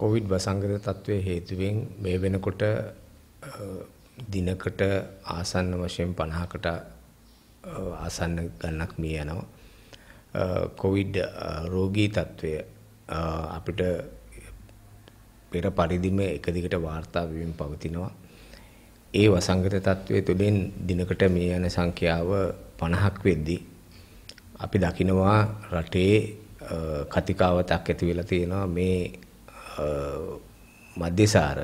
Covid වසංගත තත්ත්වයේ හේතුවෙන් මේ වෙනකොට දිනකට ආසන්න වශයෙන් 50කට ආසන්න ගණනක් මිය යනවා. කොවිඩ් රෝගී තත්ත්වය අපිට පෙර පරිදිම එක දිගට වාර්තා වෙමින් පවතිනවා. ඒ වසංගත තත්ත්වය තුළින් දිනකට මිය යන සංඛ්‍යාව 50ක් වෙද්දී අපි දකිනවා රටේ කතිකාවතක් ඇති වෙලා තියෙනවා මේ මධ්‍යසාර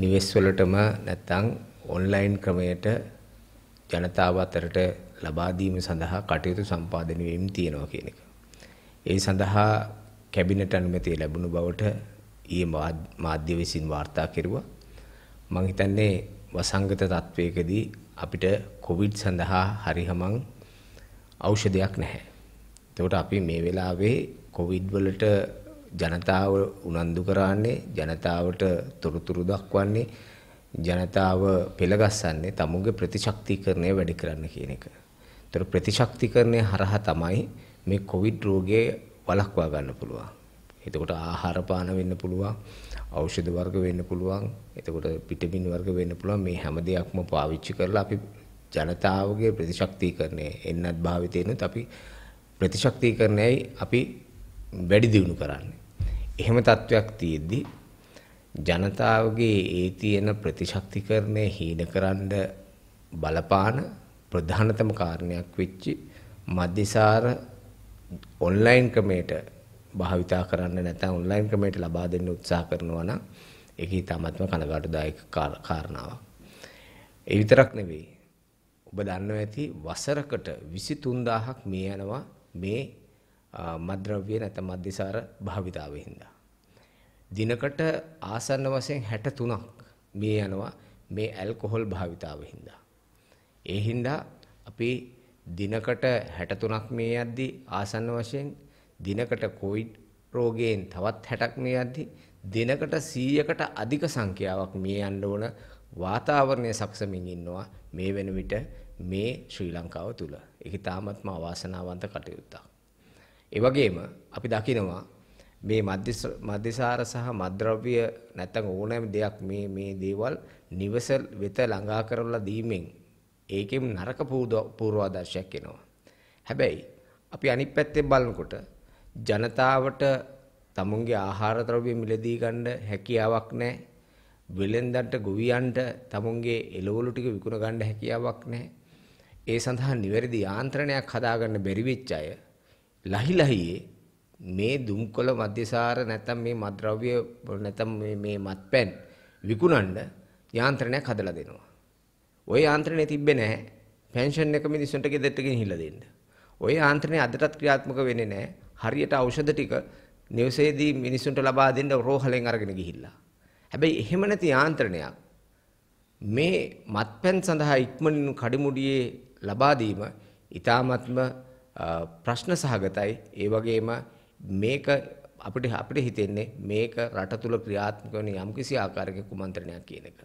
නිවෙස් වලටම නැත්නම් ඔන්ලයින් ක්‍රමයට ජනතාව අතරට ලබා දීම සඳහා කටයුතු සම්පාදනය වෙමින් තියෙනවා කියන එක. ඒ සඳහා කැබිනට් අනුමැතිය ලැබුණු බවට ඊයේ මාධ්‍ය විසින් වාර්තා කෙරුවා. මම හිතන්නේ වසංගත තත්වයකදී අපිට කොවිඩ් සඳහා හරිහමං ඖෂධයක් නැහැ. එතකොට අපි මේ වෙලාවේ කොවිඩ් වලට ජනතාව උනන්දු කරන්නේ ජනතාවට තොරතුරු දක්වන්නේ ජනතාව පෙළගස්සන්නේ තමුන්ගේ ප්‍රතිශක්තිකරණය වැඩි කරන්න කියන එක. ඒතර ප්‍රතිශක්තිකරණය හරහා තමයි මේ කොවිඩ් රෝගේ වළක්වා ගන්න පුළුවන්. එතකොට ආහාර පාන වෙන්න පුළුවන්, ඖෂධ වර්ග වෙන්න පුළුවන්, එතකොට විටමින් වර්ග වෙන්න පුළුවන් මේ හැම දෙයක්ම පාවිච්චි කරලා අපි ජනතාවගේ ප්‍රතිශක්තිකරණය එන්නත් භාවිතේනොත් අපි ප්‍රතිශක්තිකරණයයි අපි වැඩි දියුණු කරන්නේ. එහෙම තත්වයක් තියෙද්දි ජනතාවගේ ඒ තියෙන ප්‍රතිශක්තිකරණය හීනකරන්න බලපාන ප්‍රධානතම කාරණයක් වෙච්චි මධ්‍යසාර ඔන්ලයින් ක්‍රමයට භාවිතා කරන්න නැත්නම් ඔන්ලයින් ක්‍රමයට ලබා දෙන්න උත්සාහ කරනවා නම් ඒක ඊටාත්ම කනගාටුදායක කාරණාවක්. ඒ විතරක් නෙවෙයි. ඔබ දන්නවා ඇති වසරකට 23000ක් මේ යනවා මේ මද්ද්‍රව්‍ය නැත්නම් මද්දසාර භාවිතාවෙන් හින්දා දිනකට ආසන්න වශයෙන් 63ක් මේ යනවා මේ ඇල්කොහොල් භාවිතාවෙන් හින්දා ඒ හින්දා අපි දිනකට 63ක් මේ යද්දී ආසන්න වශයෙන් දිනකට කොවිඩ් රෝගයෙන් තවත් 60ක් මේ යද්දී දිනකට 100කට අධික සංඛ්‍යාවක් මිය යන්න ඕන වාතාවරණය සකසමින් ඉන්නවා මේ වෙන විට මේ ශ්‍රී ලංකාව තුල. ඒක තාමත්ම අවාසනාවන්ත කටයුත්තක්. ඒ වගේම අපි දකිනවා මේ මද්දසාර සහ මද්ද්‍රව්‍ය නැත්නම් ඕනෑම දෙයක් මේ මේ දේවල් නිවස වෙත ළඟා කරලා දීමෙන් ඒකෙන් නරක පූර්වාදර්ශයක් එනවා. හැබැයි අපි අනිත් පැත්තෙන් බලනකොට ජනතාවට තමුන්ගේ ආහාර ද්‍රව්‍ය මිලදී ගන්න හැකියාවක් නැහැ. වෙළෙන්දන්ට ගොවියන්ට තමුන්ගේ එළවලු ටික විකුණ ගන්න හැකියාවක් නැහැ. ඒ සඳහා නිවැරදි යාන්ත්‍රණයක් හදාගන්න බැරි වෙච්ච අය ලහිලහියේ මේ දුම්කොළ මධ්‍යසාර නැත්නම් මේ මද්ද්‍රව්‍ය නැත්නම් මේ මේ මත්පැන් විකුණන්න යාන්ත්‍රණයක් හදලා දෙනවා. ওই යාන්ත්‍රණය තිබ්බේ නැහැ. පෙන්ෂන් එක මිනිස්සුන්ට ගෙදරට ගෙනහිලා දෙන්න. ওই යාන්ත්‍රණය අදටත් ක්‍රියාත්මක වෙන්නේ නැහැ. හරියට ඖෂධ ටික නිවසේදී මිනිස්සුන්ට ලබා දෙන්න රෝහලෙන් අරගෙන ගිහිල්ලා. හැබැයි එහෙම නැති යාන්ත්‍රණයක් මේ මත්පැන් සඳහා ඉක්මනින් කඩිමුඩියේ ලබා දීම ඊ타මත්ම ප්‍රශ්න සහගතයි. ඒ වගේම මේක අපිට අපිට හිතෙන්නේ මේක රට තුල ක්‍රියාත්මක වෙන යම්කිසි ආකාරයක කුමන්ත්‍රණයක් කියන එක.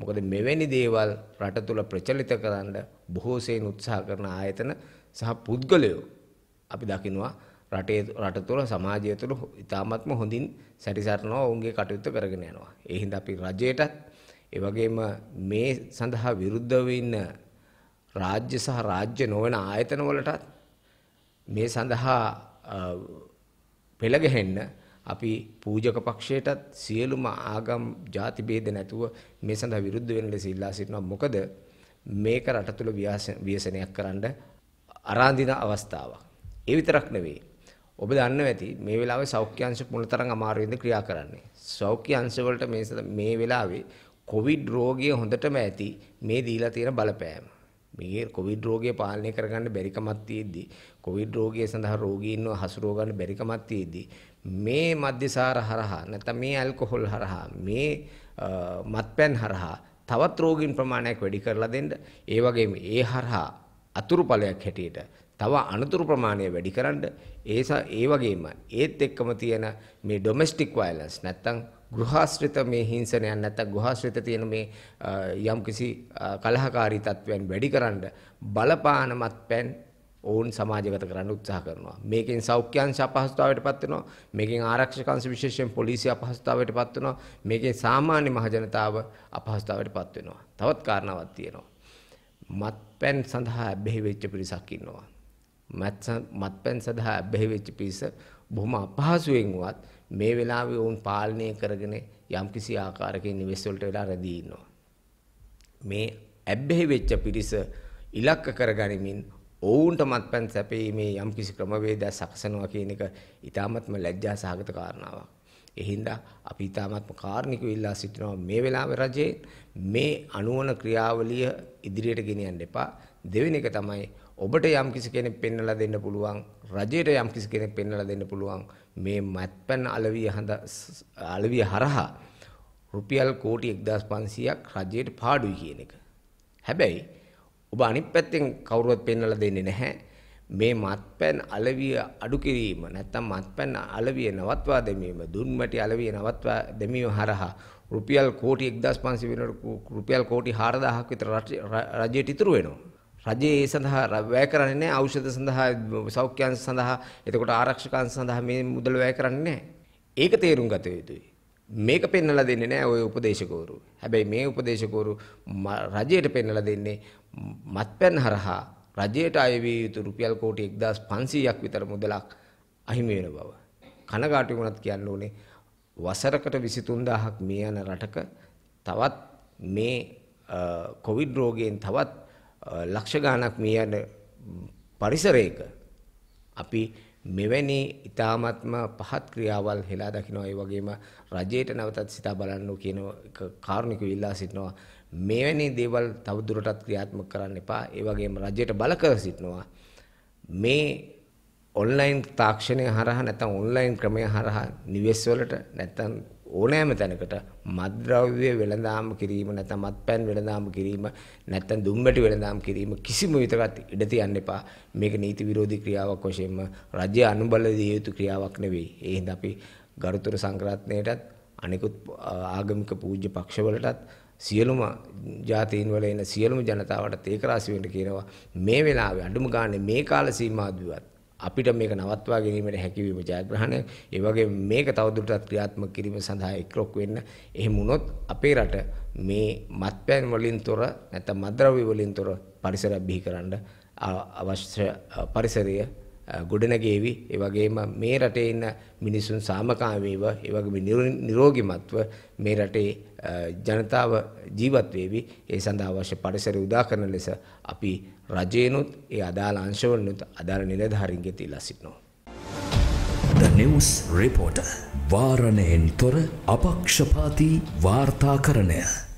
මොකද මෙවැනි දේවල් රට තුල ප්‍රචලිත කරන්න බොහෝ සෙයින් උත්සාහ කරන ආයතන සහ පුද්ගලයෝ අපි දකිනවා රටේ රට තුල සමාජය තුල ඉතාමත්ම හොඳින් සැරිසරනවා ඔවුන්ගේ කටයුතු කරගෙන යනවා. ඒ හින්දා අපි රජයටත් ඒ වගේම මේ සඳහා විරුද්ධව ඉන්න රාජ්‍ය සහ රාජ්‍ය නොවන ආයතන වලටත් මේ සඳහා පෙළ ගැහෙන්න අපි පූජක පක්ෂයටත් සියලුම ආගම් ಜಾති ભેද නැතුව මේ සඳහා විරුද්ධ වෙන ලෙස ඉල්ලා සිටිනවා මොකද මේක රට තුළ ව්‍යසනයක් කරන්න අරාඳින අවස්ථාවක් ඒ විතරක් නෙවෙයි ඔබ දන්නව ඇති මේ වෙලාවේ සෞඛ්‍ය අංශ මොනතරම් අමාරුවෙන්ද ක්‍රියා කරන්නේ සෞඛ්‍ය අංශ වලට මේ මේ වෙලාවේ කොවිඩ් රෝගිය හොඳටම ඇති මේ දීලා තියෙන බලපෑම මේ කොවිඩ් රෝගය පාලනය කරගන්න බැරිකමක් තියෙද්දි කොවිඩ් රෝගය සඳහා රෝගීන්ව හසුරව ගන්න බැරිකමක් තියෙද්දි මේ මද්‍යසාර හරහා නැත්නම් මේ ඇල්කොහොල් හරහා මේ මත්පැන් හරහා තවත් රෝගීන් ප්‍රමාණයක් වැඩි කරලා දෙන්න ඒ වගේම ඒ හරහා අතුරුඵලයක් හැටියට තව අනතුරු ප්‍රමාණය වැඩි කරන්න ඒ වගේම ඒත් එක්කම තියෙන මේ ඩොමෙස්ටික් වයලන්ස් නැත්තම් ගෘහාශ්‍රිත මේ හිංසනයන් නැත්නම් ගෘහාශ්‍රිත තියෙන මේ යම්කිසි කලහකාරී තත්වයන් වැඩිකරන බලපානමත් පෑන් ඔවුන් සමාජගත කරන්න උත්සාහ කරනවා. මේකෙන් සෞඛ්‍යංශ අපහසුතාවයට පත් වෙනවා. මේකෙන් ආරක්ෂක අංශ විශේෂයෙන් පොලිසිය අපහසුතාවයට පත් වෙනවා. මේකෙන් සාමාන්‍ය මහජනතාව අපහසුතාවයට පත් වෙනවා. තවත් කාරණාවක් තියෙනවා. මත්පැන් සඳහා බෙහෙ වෙච්ච පිරිසක් ඉන්නවා. මත්පැන් සඳහා බෙහෙ වෙච්ච පිරිස බොහොම අපහසුවෙන් වත් මේ වෙලාවේ වුන් පාලනය කරගෙන යම්කිසි ආකාරකින් නිවෙස් වලට වෙලා රැඳී ඉන්නවා. මේ ඇබ්බැහි වෙච්ච පිරිස ඉලක්ක කරගනිමින් ඔවුන්ට මත්පැන් සැපීමේ යම්කිසි ක්‍රමවේදයක් සකසනවා කියන එක ඊටාත්ම ලැජ්ජා සහගත කාරණාවක්. එහින්දා අපි ඊටාත්ම කාරණිකව ඉල්ලා සිටිනවා මේ වෙලාවේ රජේ මේ අනුවන ක්‍රියාවලිය ඉදිරියට ගෙනියන්න එපා. දෙවෙනි එක තමයි ඔබට යම්කිසි කෙනෙක් පෙන්වලා දෙන්න පුළුවන් රජයට යම්කිසි කෙනෙක් පෙන්වලා දෙන්න පුළුවන් මේ මත්පැන් අලවිය හඳ අලවිය හරහා රුපියල් කෝටි 1500ක් රජයට පාඩුයි කියන එක. හැබැයි ඔබ අනිත් පැත්තෙන් කවුරුවත් පෙන්වලා දෙන්නේ නැහැ. මේ මත්පැන් අලවිය අඩු කිරීම නැත්නම් මත්පැන් අලවිය නවත්වා දැමීම දුම්මැටි අලවිය නවත්වා දැමීම හරහා රුපියල් කෝටි 1500 වෙනකොට රුපියල් කෝටි 4000ක් විතර රජයට ඉතුරු වෙනවා. රජය ඒ සඳහා වැය කරන්නේ නැහැ ඖෂධ සඳහා සෞඛ්‍යයන් සඳහා එතකොට ආරක්ෂකයන් සඳහා මේ මුදල් වැය කරන්නේ නැහැ. ඒක තේරුම් ගත යුතුයි. මේක පෙන්වලා දෙන්නේ නැහැ ওই උපදේශකවරු. හැබැයි මේ උපදේශකවරු රජයට පෙන්වලා දෙන්නේ මත්පැන් හරහා රජයට අයවිය යුතු රුපියල් කෝටි 1500ක් විතර මුදලක් අහිමි වෙන බව. කනගාටු වුණත් කියන්න ඕනේ වසරකට 23000ක් මේ යන රටක තවත් මේ කොවිඩ් රෝගයෙන් තවත් ලක්ෂ ගාණක් මිය යන පරිසරයක අපි මෙවැනි ඊ타මත්ම පහත් ක්‍රියාවල් හෙලා දකිනවා ඒ වගේම රජයට නැවතත් සිතා බලන්න කියන කාරණික විලා සිටනවා මෙවැනි දේවල් තවදුරටත් ක්‍රියාත්මක කරන්න එපා ඒ වගේම රජයට බල කර සිටනවා මේ ඔන්ලයින් තාක්ෂණය හරහා නැත්නම් ඔන්ලයින් ක්‍රමය හරහා නිවෙස් වලට නැත්නම් ඕනෑම තැනකට මද්ද්‍රව්‍ය වෙළඳාම් කිරීම නැත්නම් මත්පැන් වෙළඳාම් කිරීම නැත්නම් දුම්වැටි වෙළඳාම් කිරීම කිසිම විතරක් ඉඩ තියන්න එපා මේක නීති විරෝධී ක්‍රියාවක් වශයෙන්ම රජය අනුබල දිය යුතු ක්‍රියාවක් නෙවෙයි ඒ හින්දා අපි ගරුතර සංක්‍රාත්නයටත් අනිකුත් ආගමික පූජ්‍ය පක්ෂවලටත් සියලුම ජාතීන් වල එන සියලුම ජනතාවට ඒකරාශි වෙන්න කියනවා මේ වෙලාවේ අඩුම ගානේ මේ කාල සීමාදුවත් අපිට මේක නවත්වා ගැනීමට හැකිවීම ජයග්‍රහණය ඒ වගේ මේක තවදුරටත් ක්‍රියාත්මක කිරීම සඳහා එක්රොක් වෙන්න එහෙම වුණොත් අපේ රට මේ මත්පැන් වලින් තොර නැත්නම් මත්ද්‍රව්‍ය වලින් තොර පරිසරය බිහි කරන්න අවශ්‍ය පරිසරය ගොඩනැගේවි. ඒ වගේම මේ රටේ ඉන්න මිනිසුන් සාමකාමීව, ඒ වගේම නිරෝගීමත්ව මේ රටේ ජනතාව ජීවත් වේවි. ඒ සඳහා අවශ්‍ය පරිසරය උදා කරන ලෙස අපි රජයනොත් ඒ අදාළ අංශවලනොත් අදාළ නිලධාරීන්ගේ තියලා සිටිනවා. The News Reporter වාරණයෙන් තොර අපක්ෂපාතී වාර්තාකරණය